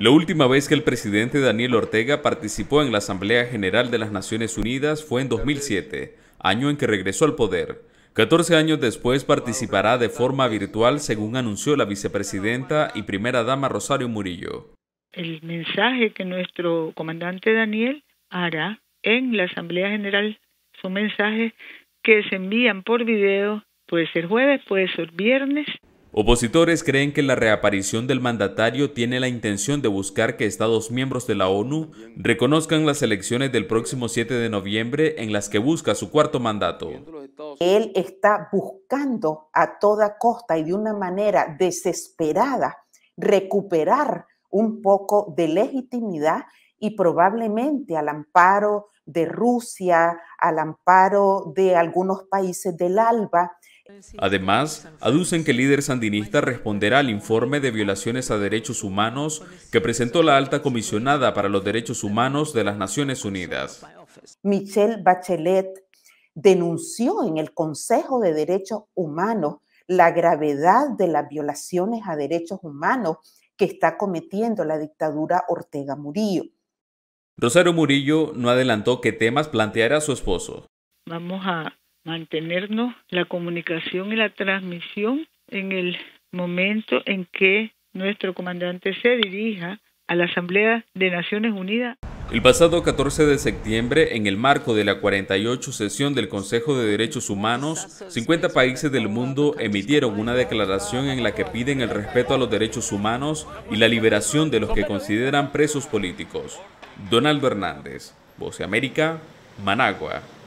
La última vez que el presidente Daniel Ortega participó en la Asamblea General de las Naciones Unidas fue en 2007, año en que regresó al poder. 14 años después participará de forma virtual, según anunció la vicepresidenta y primera dama Rosario Murillo. El mensaje que nuestro comandante Daniel hará en la Asamblea General son mensajes que se envían por video, puede ser jueves, puede ser viernes. Opositores creen que la reaparición del mandatario tiene la intención de buscar que Estados miembros de la ONU reconozcan las elecciones del próximo 7 de noviembre en las que busca su cuarto mandato. Él está buscando a toda costa y de una manera desesperada recuperar un poco de legitimidad y probablemente al amparo de Rusia, al amparo de algunos países del ALBA, Además, aducen que el líder sandinista responderá al informe de violaciones a derechos humanos que presentó la alta comisionada para los derechos humanos de las Naciones Unidas. Michelle Bachelet denunció en el Consejo de Derechos Humanos la gravedad de las violaciones a derechos humanos que está cometiendo la dictadura Ortega Murillo. Rosario Murillo no adelantó qué temas planteará su esposo. Vamos a mantenernos la comunicación y la transmisión en el momento en que nuestro comandante se dirija a la Asamblea de Naciones Unidas. El pasado 14 de septiembre, en el marco de la 48 sesión del Consejo de Derechos Humanos, 50 países del mundo emitieron una declaración en la que piden el respeto a los derechos humanos y la liberación de los que consideran presos políticos. Donaldo Hernández, Voce América, Managua.